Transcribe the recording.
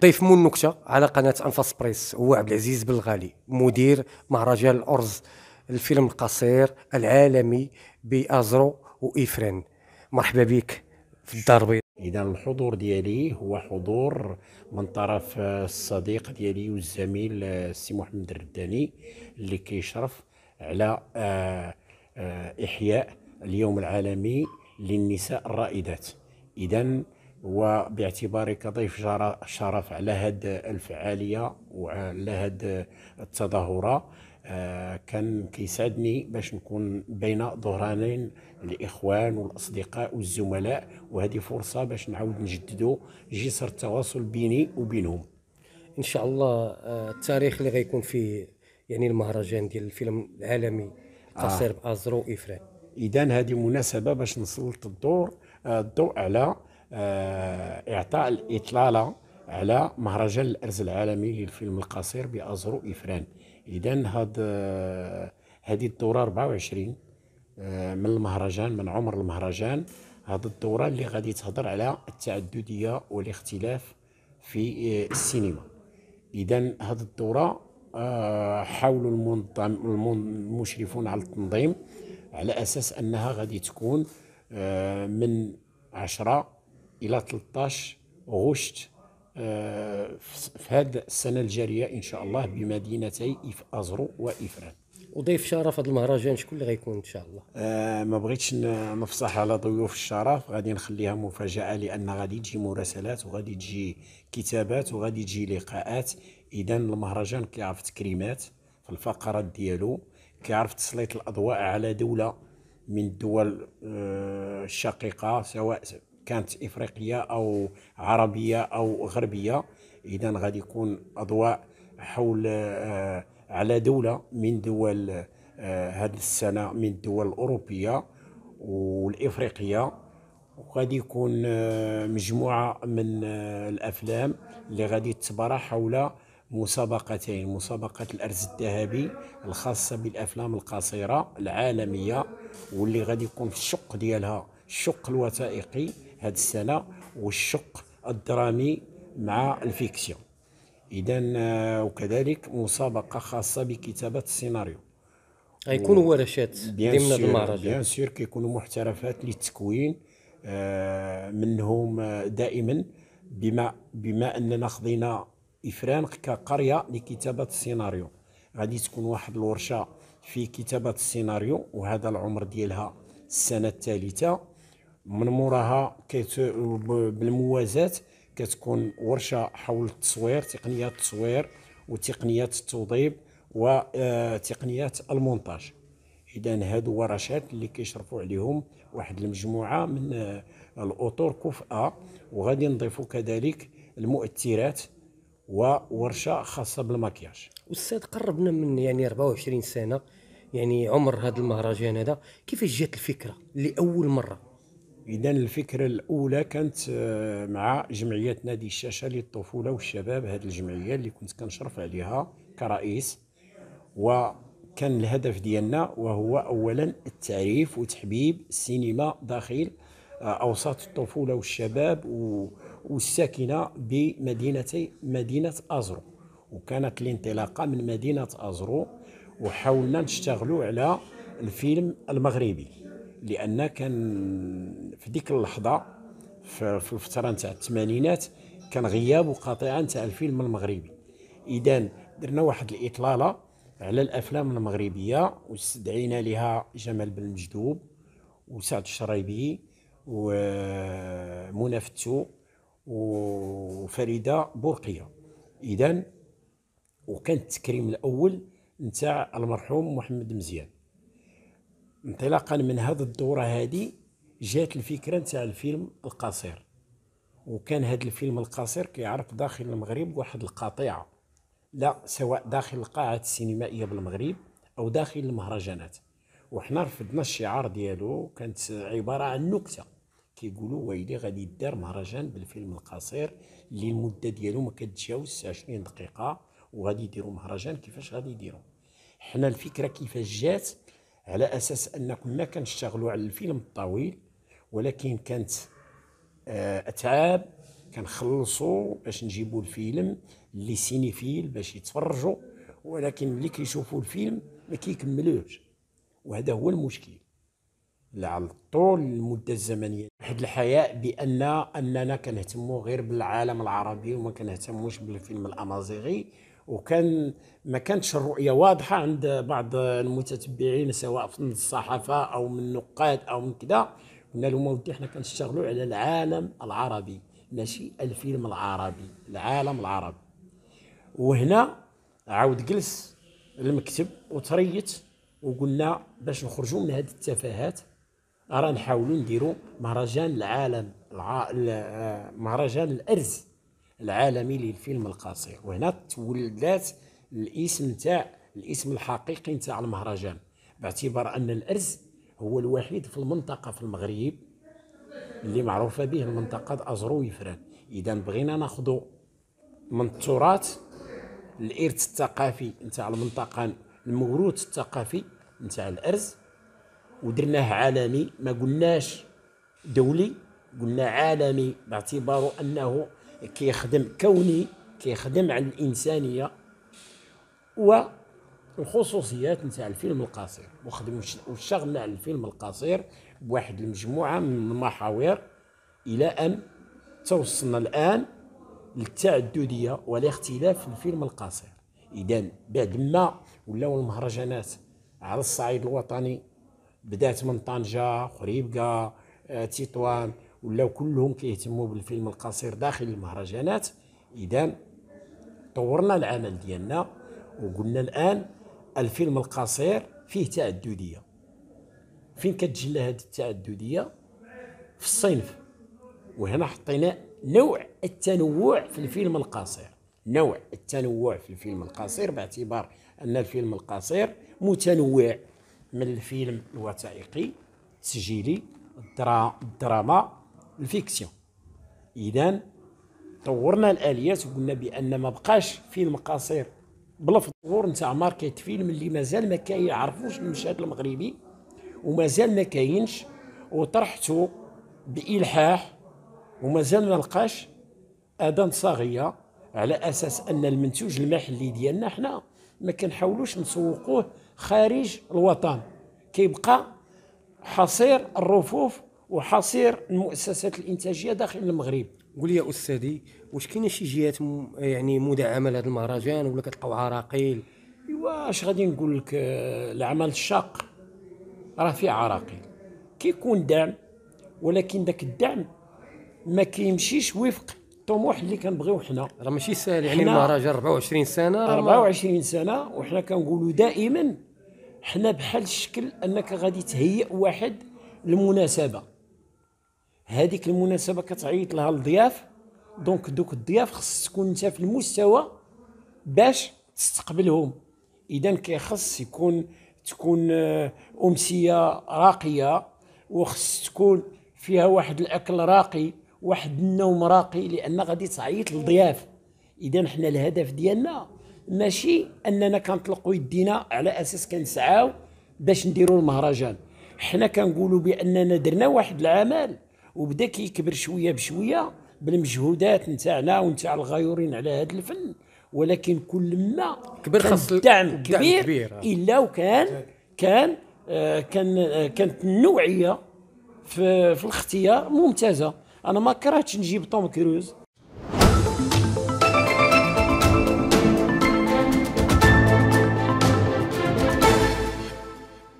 ضيف مو النكته على قناه انفاس بريس هو عبد العزيز بلغالي مدير مهرجان الارز الفيلم القصير العالمي بازرو وافرين مرحبا بك في الدار اذا الحضور ديالي هو حضور من طرف الصديق ديالي والزميل آه، السي محمد الرداني اللي كيشرف على آه، آه، احياء اليوم العالمي للنساء الرائدات اذا وباعتبارك ضيف شرف على هذه الفعاليه وعلى هذه التظاهره آه، كان كيسعدني باش نكون بين ظهرانين الاخوان والاصدقاء والزملاء وهذه فرصه باش نعاود نجددوا جسر التواصل بيني وبينهم ان شاء الله آه، التاريخ اللي غيكون فيه يعني المهرجان ديال الفيلم العالمي آه. قصير آه. بازرو افران اذا هذه مناسبه باش نسلط الدور الضوء على آه، اعطاء الاطلاله على مهرجان الارز العالمي للفيلم القصير بازرو افران اذا هاد آه، هذه الدوره 24 آه، من المهرجان من عمر المهرجان هاد الدوره اللي غادي تهضر على التعدديه والاختلاف في السينما اذا هاد الدوره حاول المنظم المشرفون على التنظيم على اساس انها غادي تكون من 10 الى 13 غشت آه، في هذه السنه الجاريه ان شاء الله بمدينتي ازرو وافران وضيف شرف هذا المهرجان شكون اللي غيكون ان شاء الله؟ آه ما بغيتش نفصح على ضيوف الشرف غادي نخليها مفاجاه لان غادي تجي مراسلات وغادي تجي كتابات وغادي تجي لقاءات اذا المهرجان كيعرف تكريمات في الفقرات ديالو كيعرف تسليط الاضواء على دوله من الدول آه، الشقيقه سواء كانت افريقيه او عربيه او غربيه اذا غادي يكون اضواء حول آه، على دوله من دول آه، هذه السنه من الدول الاوروبيه والافريقيه وغادي يكون آه، مجموعه من الافلام اللي غادي تبرع حول مسابقتين مسابقة الأرز الذهبي الخاصة بالأفلام القصيرة العالمية واللي غادي يكون في الشق ديالها الشق الوثائقي هذه السنه والشق الدرامي مع الفيكسيون اذا آه، وكذلك مسابقه خاصه بكتابه السيناريو غيكون ورشات ضمن المهرجان بيان سور كيكونوا محترفات للتكوين آه، منهم آه، دائما بما بما اننا خذينا افرانق كقريه لكتابه السيناريو غادي تكون واحد الورشه في كتابه السيناريو وهذا العمر ديالها السنه الثالثه من موراها بالموازات كتكون ورشه حول التصوير تقنيات التصوير وتقنيات التوضيب وتقنيات آه، المونتاج اذا هادو ورشات اللي كيشرفوا عليهم واحد المجموعه من آه، الاطر ا وغادي نضيفوا كذلك المؤثرات وورشه خاصه بالماكياج استاذ قربنا من يعني 24 سنه يعني عمر هذا المهرجان هذا كيفاش جات الفكره لاول مره إذا الفكرة الأولى كانت آه، مع جمعية نادي الشاشة للطفولة والشباب هذه الجمعية اللي كنت كنشرف عليها كرئيس وكان الهدف ديالنا وهو أولا التعريف وتحبيب السينما داخل آه، أوساط الطفولة والشباب والساكنة بمدينتي مدينة أزرو وكانت الانطلاقة من مدينة أزرو وحاولنا نشتغلوا على الفيلم المغربي لان كان في ديك اللحظه في الفتره نتاع الثمانينات كان غياب قاطعا تاع الفيلم المغربي اذا درنا واحد الاطلاله على الافلام المغربيه واستدعينا لها جمال بن مجدوب وسعد الشرايبي ومنى فتو وفريده بورقيه اذا وكان التكريم الاول نتاع المرحوم محمد مزيان انطلاقا من هذه الدوره هذه جات الفكره نتاع الفيلم القصير وكان هذا الفيلم القصير كيعرف داخل المغرب واحد القطيعه لا سواء داخل القاعة السينمائية بالمغرب أو داخل المهرجانات وحنا رفضنا الشعار ديالو كانت عبارة عن نكتة كيقولوا ويلي غادي يدار مهرجان بالفيلم القصير اللي المدة ديالو ما كتجاوز 20 دقيقة وغادي يديروا مهرجان كيفاش غادي يديروا حنا الفكرة كيفاش جات على اساس ان كنا كنشتغلوا على الفيلم الطويل ولكن كانت آه، اتعاب كنخلصوا باش نجيبوا الفيلم اللي سينيفيل باش يتفرجوا ولكن اللي كيشوفوا الفيلم ما كيكملوش وهذا هو المشكل على طول المده الزمنيه واحد الحياء بان اننا كنهتموا غير بالعالم العربي وما كنهتموش بالفيلم الامازيغي وكان ما كانتش الرؤية واضحة عند بعض المتتبعين سواء من الصحافة أو من النقاد أو من كذا قلنا لهم ودي حنا كنشتغلوا على العالم العربي ماشي الفيلم العربي العالم العربي وهنا عاود جلس المكتب وتريت وقلنا باش نخرجوا من هذه التفاهات راه نحاولوا نديروا مهرجان العالم الع... مهرجان الارز العالمي للفيلم القصير وهنا تولدات الاسم تاع الاسم الحقيقي تاع المهرجان باعتبار ان الارز هو الوحيد في المنطقه في المغرب اللي معروفه به المنطقه ازرو ويفران اذا بغينا ناخذ من التراث الارث الثقافي نتاع المنطقه الموروث الثقافي نتاع الارز ودرناه عالمي ما قلناش دولي قلنا عالمي باعتباره انه كيخدم كوني كيخدم على الانسانيه والخصوصيات نتاع الفيلم القصير وخدم وشغلنا على الفيلم القصير بواحد المجموعه من المحاور الى ان توصلنا الان للتعدديه والاختلاف في الفيلم القصير اذا بعد ما ولاو المهرجانات على الصعيد الوطني بدات من طنجه خريبكه آه، تطوان ولاو كلهم كيهتموا بالفيلم القصير داخل المهرجانات اذا طورنا العمل ديالنا وقلنا الان الفيلم القصير فيه تعدديه فين كتجلى هذه التعدديه في الصنف وهنا حطينا نوع التنوع في الفيلم القصير نوع التنوع في الفيلم القصير باعتبار ان الفيلم القصير متنوع من الفيلم الوثائقي التسجيلي الدراما الفيكسيون اذا طورنا الاليات وقلنا بان ما بقاش فيلم قصير بلفظ الظهور نتاع ماركت فيلم اللي مازال ما كيعرفوش المشهد المغربي ومازال ما كاينش وطرحته بالحاح ومازال ما لقاش اذان صاغيه على اساس ان المنتوج المحلي ديالنا حنا ما كنحاولوش نسوقوه خارج الوطن كيبقى حصير الرفوف وحصير المؤسسات الانتاجيه داخل المغرب قول يا استاذي واش كاينه شي جهات يعني مدعمه لهذا المهرجان ولا كتلقاو عراقيل ايوا اش غادي نقول لك آه، العمل الشاق راه فيه عراقيل كيكون دعم ولكن ذاك الدعم ما كيمشيش وفق الطموح اللي كنبغيو حنا راه ماشي ساهل يعني المهرجان 24 سنه 24 سنه وحنا كنقولوا دائما حنا بحال الشكل انك غادي تهيئ واحد المناسبه هذيك المناسبه كتعيط لها الضياف دونك دوك الضياف خص تكون انت في المستوى باش تستقبلهم اذا كيخص يكون تكون آه، امسيه راقيه وخص تكون فيها واحد الاكل راقي واحد النوم راقي لان غادي تعيط للضياف اذا حنا الهدف ديالنا ماشي اننا كنطلقوا يدينا على اساس كنسعاو باش نديروا المهرجان حنا كنقولوا باننا درنا واحد العمل وبدا كيكبر شويه بشويه بالمجهودات نتاعنا ونتاع الغيورين على هذا الفن ولكن كل ما كبر خاص الدعم كبير, كبير الا وكان كان آه، كان آه، كانت النوعيه في, في الاختيار ممتازه انا ما كرهتش نجيب توم كروز